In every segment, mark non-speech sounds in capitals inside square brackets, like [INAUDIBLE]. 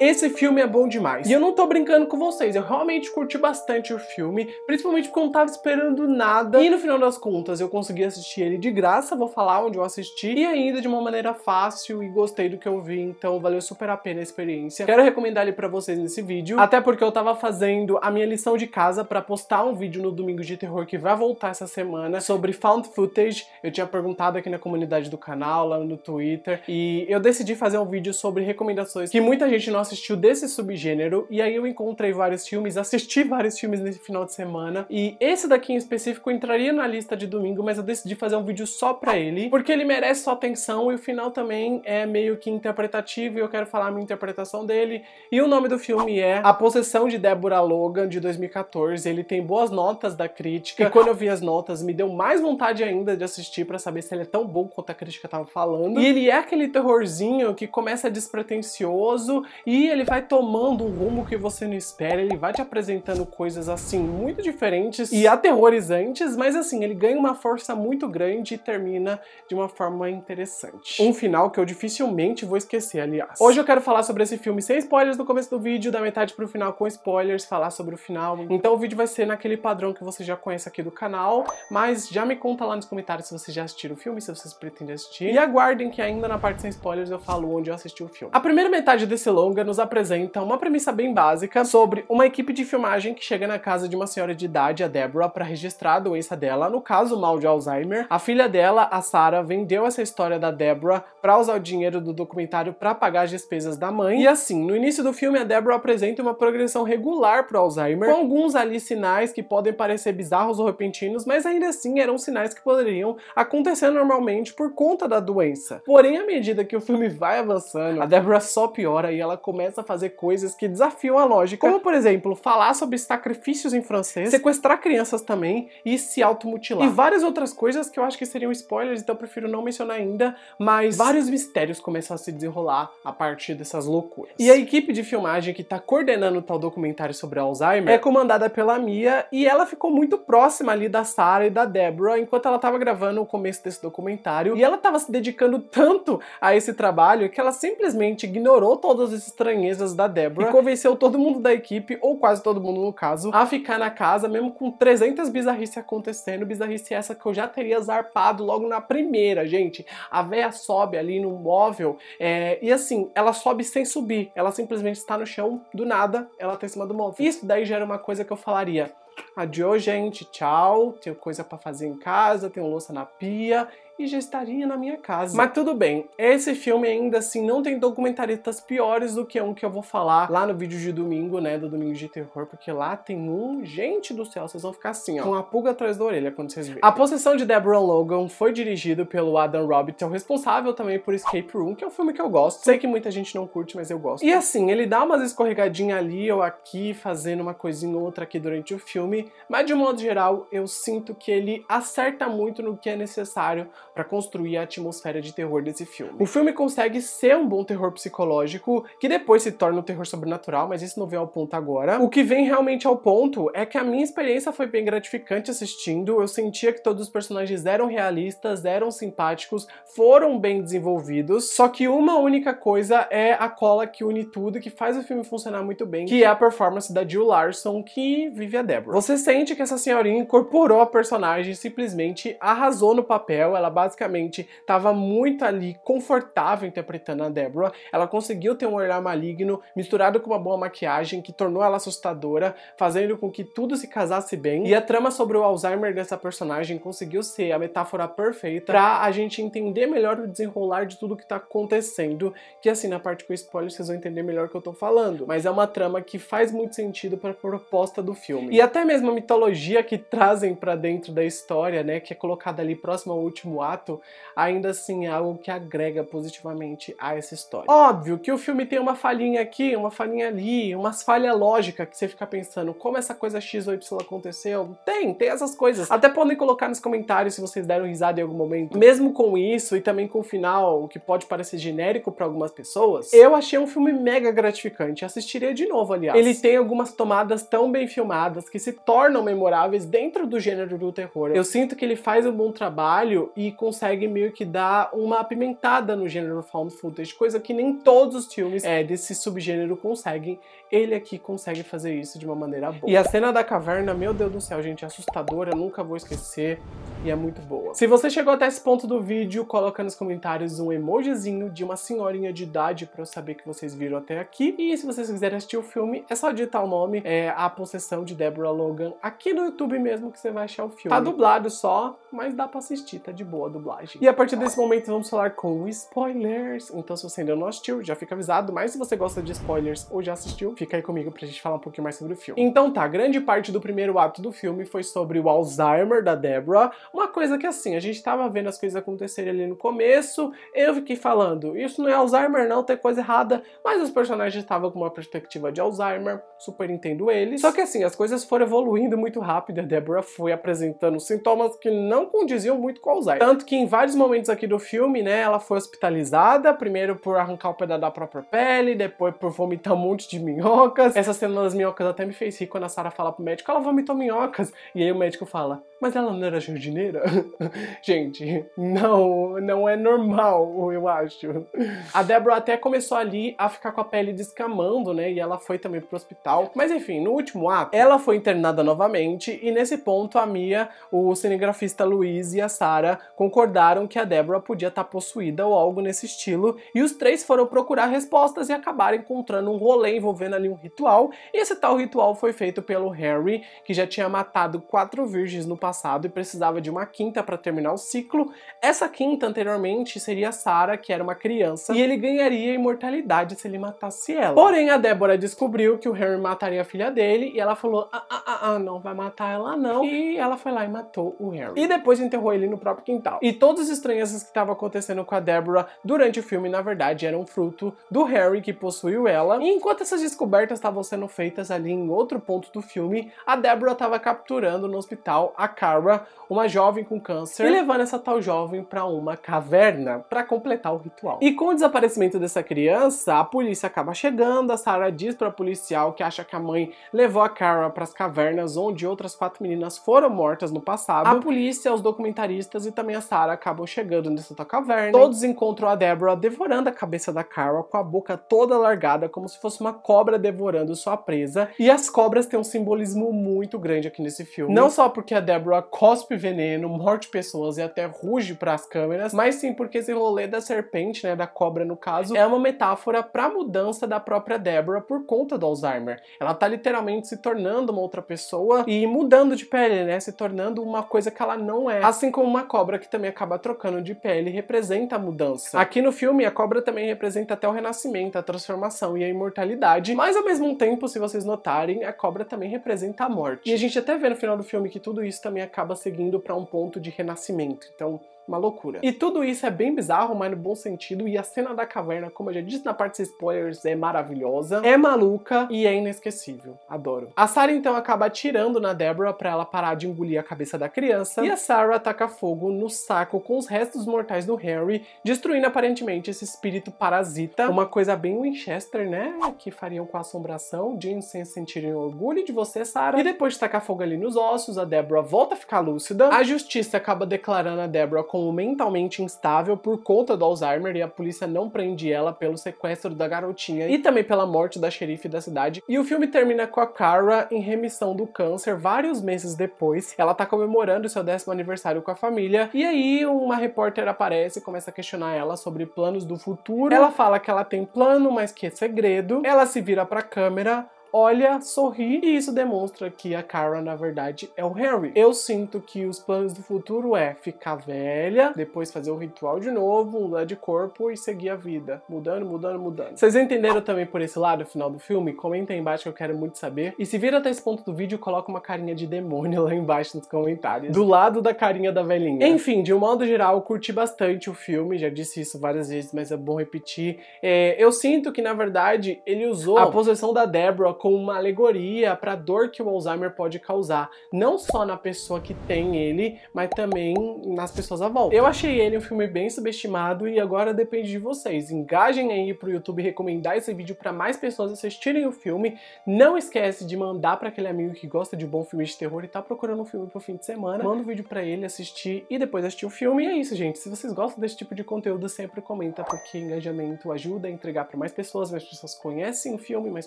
Esse filme é bom demais. E eu não tô brincando com vocês, eu realmente curti bastante o filme, principalmente porque eu não tava esperando nada. E no final das contas, eu consegui assistir ele de graça, vou falar onde eu assisti, e ainda de uma maneira fácil e gostei do que eu vi, então valeu super a pena a experiência. Quero recomendar ele pra vocês nesse vídeo, até porque eu tava fazendo a minha lição de casa pra postar um vídeo no Domingo de Terror que vai voltar essa semana sobre found footage. Eu tinha perguntado aqui na comunidade do canal, lá no Twitter, e eu decidi fazer um vídeo sobre recomendações que muita gente não assistiu desse subgênero e aí eu encontrei vários filmes, assisti vários filmes nesse final de semana e esse daqui em específico entraria na lista de domingo, mas eu decidi fazer um vídeo só pra ele, porque ele merece sua atenção e o final também é meio que interpretativo e eu quero falar a minha interpretação dele. E o nome do filme é A Possessão de Deborah Logan, de 2014. Ele tem boas notas da crítica e quando eu vi as notas me deu mais vontade ainda de assistir para saber se ele é tão bom quanto a crítica tava falando. E ele é aquele terrorzinho que começa despretensioso e ele vai tomando um rumo que você não espera, ele vai te apresentando coisas assim muito diferentes e aterrorizantes, mas assim, ele ganha uma força muito grande e termina de uma forma interessante. Um final que eu dificilmente vou esquecer, aliás. Hoje eu quero falar sobre esse filme sem spoilers no começo do vídeo, da metade pro final com spoilers, falar sobre o final. Então o vídeo vai ser naquele padrão que você já conhece aqui do canal, mas já me conta lá nos comentários se vocês já assistiram o filme, se vocês pretendem assistir. E aguardem que ainda na parte sem spoilers eu falo onde eu assisti o filme. A primeira metade desse longa nos apresenta uma premissa bem básica sobre uma equipe de filmagem que chega na casa de uma senhora de idade, a Deborah, para registrar a doença dela, no caso, mal de Alzheimer. A filha dela, a Sarah, vendeu essa história da Deborah para usar o dinheiro do documentário para pagar as despesas da mãe. E assim, no início do filme, a Deborah apresenta uma progressão regular para Alzheimer, com alguns ali sinais que podem parecer bizarros ou repentinos, mas ainda assim eram sinais que poderiam acontecer normalmente por conta da doença. Porém, à medida que o filme vai avançando, a Deborah só piora e ela começa começa a fazer coisas que desafiam a lógica, como por exemplo, falar sobre sacrifícios em francês, sequestrar crianças também e se automutilar. E várias outras coisas que eu acho que seriam spoilers, então eu prefiro não mencionar ainda, mas vários mistérios começam a se desenrolar a partir dessas loucuras. E a equipe de filmagem que tá coordenando tal documentário sobre Alzheimer é. é comandada pela Mia e ela ficou muito próxima ali da Sarah e da Deborah enquanto ela tava gravando o começo desse documentário e ela tava se dedicando tanto a esse trabalho que ela simplesmente ignorou todos esses estranhezas da Débora e convenceu todo mundo da equipe, ou quase todo mundo no caso, a ficar na casa, mesmo com 300 bizarrices acontecendo. Bizarrice essa que eu já teria zarpado logo na primeira, gente. A véia sobe ali no móvel é, e assim, ela sobe sem subir, ela simplesmente está no chão, do nada, ela tá em cima do móvel. Isso daí já era uma coisa que eu falaria. Adiós, gente. Tchau. Tenho coisa para fazer em casa, tenho louça na pia e já estaria na minha casa. Mas tudo bem, esse filme ainda assim não tem documentaristas piores do que um que eu vou falar lá no vídeo de domingo, né, do Domingo de Terror, porque lá tem um, gente do céu, vocês vão ficar assim, ó, com a pulga atrás da orelha quando vocês verem. A Possessão de Deborah Logan foi dirigido pelo Adam o responsável também por Escape Room, que é um filme que eu gosto. Sei que muita gente não curte, mas eu gosto. E assim, ele dá umas escorregadinhas ali ou aqui, fazendo uma coisinha ou outra aqui durante o filme, mas de um modo geral, eu sinto que ele acerta muito no que é necessário para construir a atmosfera de terror desse filme. O filme consegue ser um bom terror psicológico, que depois se torna um terror sobrenatural, mas isso não vem ao ponto agora. O que vem realmente ao ponto é que a minha experiência foi bem gratificante assistindo, eu sentia que todos os personagens eram realistas, eram simpáticos, foram bem desenvolvidos, só que uma única coisa é a cola que une tudo, que faz o filme funcionar muito bem, que é a performance da Jill Larson, que vive a Deborah. Você sente que essa senhorinha incorporou a personagem, simplesmente arrasou no papel, ela basicamente estava muito ali confortável interpretando a Deborah. Ela conseguiu ter um olhar maligno misturado com uma boa maquiagem que tornou ela assustadora, fazendo com que tudo se casasse bem. E a trama sobre o Alzheimer dessa personagem conseguiu ser a metáfora perfeita para a gente entender melhor o desenrolar de tudo que está acontecendo, que assim na parte com spoiler vocês vão entender melhor o que eu estou falando. Mas é uma trama que faz muito sentido para a proposta do filme. E até mesmo a mitologia que trazem para dentro da história, né, que é colocada ali próximo ao último ato fato, ainda assim é algo que agrega positivamente a essa história. Óbvio que o filme tem uma falhinha aqui, uma falhinha ali, umas falhas lógicas que você fica pensando como essa coisa X ou Y aconteceu. Tem, tem essas coisas. Até podem colocar nos comentários se vocês deram risada em algum momento. Mesmo com isso e também com o final, que pode parecer genérico para algumas pessoas, eu achei um filme mega gratificante. Assistiria de novo, aliás. Ele tem algumas tomadas tão bem filmadas que se tornam memoráveis dentro do gênero do terror. Eu sinto que ele faz um bom trabalho e consegue meio que dar uma apimentada no gênero found footage, coisa que nem todos os filmes é, desse subgênero conseguem. Ele aqui consegue fazer isso de uma maneira boa. E a cena da caverna, meu Deus do céu, gente, é assustadora, nunca vou esquecer e é muito boa. Se você chegou até esse ponto do vídeo, coloca nos comentários um emojizinho de uma senhorinha de idade para eu saber que vocês viram até aqui. E se vocês quiserem assistir o filme, é só digitar o nome, é A Possessão de Deborah Logan, aqui no YouTube mesmo que você vai achar o filme. Tá dublado só, mas dá pra assistir, tá de boa a dublagem. E a partir desse momento vamos falar com spoilers. Então se você ainda não assistiu, já fica avisado, mas se você gosta de spoilers ou já assistiu, fica aí comigo pra gente falar um pouquinho mais sobre o filme. Então tá, grande parte do primeiro ato do filme foi sobre o Alzheimer da Deborah, uma coisa que assim, a gente estava vendo as coisas acontecerem ali no começo, eu fiquei falando, isso não é Alzheimer não, tem coisa errada, mas os personagens estavam com uma perspectiva de Alzheimer, super entendo eles. Só que assim, as coisas foram evoluindo muito rápido, a Deborah foi apresentando sintomas que não condiziam muito com Alzheimer. Tanto que em vários momentos aqui do filme, né, ela foi hospitalizada, primeiro por arrancar o pedaço da própria pele, depois por vomitar um monte de minhocas. Essa cena das minhocas até me fez rir quando a Sarah fala pro médico, ela vomitou minhocas. E aí o médico fala, mas ela não era jardineira? [LAUGHS] Gente, não, não é normal, eu acho. A Deborah até começou ali a ficar com a pele descamando, né? E ela foi também pro hospital. Mas enfim, no último ato, ela foi internada novamente e nesse ponto a Mia, o cinegrafista Luiz e a Sara concordaram que a Deborah podia estar tá possuída ou algo nesse estilo e os três foram procurar respostas e acabaram encontrando um rolê envolvendo ali um ritual. E esse tal ritual foi feito pelo Harry, que já tinha matado quatro virgens no passado passado e precisava de uma quinta para terminar o ciclo. Essa quinta anteriormente seria Sara, que era uma criança, e ele ganharia imortalidade se ele matasse ela. Porém, a Débora descobriu que o Harry mataria a filha dele e ela falou: ah, ah, ah, ah não vai matar ela não. E ela foi lá e matou o Harry. E depois enterrou ele no próprio quintal. E todas as estranhas que estavam acontecendo com a Débora durante o filme, na verdade, eram fruto do Harry que possuiu ela. E enquanto essas descobertas estavam sendo feitas ali em outro ponto do filme, a Débora estava capturando no hospital a Kara, uma jovem com câncer, e levando essa tal jovem para uma caverna para completar o ritual. E com o desaparecimento dessa criança, a polícia acaba chegando, a Sarah diz para policial que acha que a mãe levou a Kara para as cavernas onde outras quatro meninas foram mortas no passado. A polícia, os documentaristas e também a Sarah acabam chegando nessa tal caverna. Todos encontram a Deborah devorando a cabeça da Kara com a boca toda largada como se fosse uma cobra devorando sua presa. E as cobras têm um simbolismo muito grande aqui nesse filme. Não só porque a Deborah Rock cospe veneno, morte pessoas e até ruge para as câmeras, mas sim porque esse rolê da serpente, né, da cobra no caso, é uma metáfora para a mudança da própria Deborah por conta do Alzheimer. Ela tá literalmente se tornando uma outra pessoa e mudando de pele, né, se tornando uma coisa que ela não é. Assim como uma cobra que também acaba trocando de pele representa a mudança. Aqui no filme, a cobra também representa até o renascimento, a transformação e a imortalidade, mas ao mesmo tempo, se vocês notarem, a cobra também representa a morte. E a gente até vê no final do filme que tudo isso também acaba seguindo para um ponto de renascimento. Então, uma loucura. E tudo isso é bem bizarro, mas no bom sentido, e a cena da caverna, como eu já disse na parte de spoilers, é maravilhosa, é maluca e é inesquecível. Adoro. A Sarah então acaba atirando na Deborah para ela parar de engolir a cabeça da criança, e a Sarah ataca fogo no saco com os restos mortais do Harry, destruindo aparentemente esse espírito parasita, uma coisa bem Winchester, né, que fariam com a assombração, de sem sentirem orgulho de você, Sarah. E depois de tacar fogo ali nos ossos, a Deborah volta a ficar lúcida, a justiça acaba declarando a Deborah com como mentalmente instável por conta do Alzheimer e a polícia não prende ela pelo sequestro da garotinha e também pela morte da xerife da cidade. E o filme termina com a Cara em remissão do câncer vários meses depois. Ela tá comemorando seu décimo aniversário com a família e aí uma repórter aparece e começa a questionar ela sobre planos do futuro. Ela fala que ela tem plano, mas que é segredo. Ela se vira pra câmera, olha, sorri, e isso demonstra que a Kara, na verdade, é o Harry. Eu sinto que os planos do futuro é ficar velha, depois fazer o ritual de novo, mudar de corpo e seguir a vida. Mudando, mudando, mudando. Vocês entenderam também por esse lado o final do filme? Comenta aí embaixo que eu quero muito saber. E se vira até esse ponto do vídeo, coloca uma carinha de demônio lá embaixo nos comentários. Do lado da carinha da velhinha. Enfim, de um modo geral, eu curti bastante o filme, já disse isso várias vezes, mas é bom repetir. É, eu sinto que, na verdade, ele usou a posição da Deborah com uma alegoria para a dor que o Alzheimer pode causar, não só na pessoa que tem ele, mas também nas pessoas à volta. Eu achei ele um filme bem subestimado e agora depende de vocês. Engajem aí pro YouTube recomendar esse vídeo para mais pessoas assistirem o filme. Não esquece de mandar para aquele amigo que gosta de bom filme de terror e tá procurando um filme pro fim de semana. Manda o um vídeo para ele assistir e depois assistir o filme. E é isso, gente. Se vocês gostam desse tipo de conteúdo, sempre comenta porque engajamento ajuda a entregar para mais pessoas, mais pessoas conhecem o filme, mais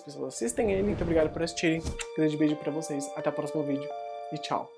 pessoas assistem ele muito obrigado por assistirem. Grande beijo para vocês. Até o próximo vídeo e tchau.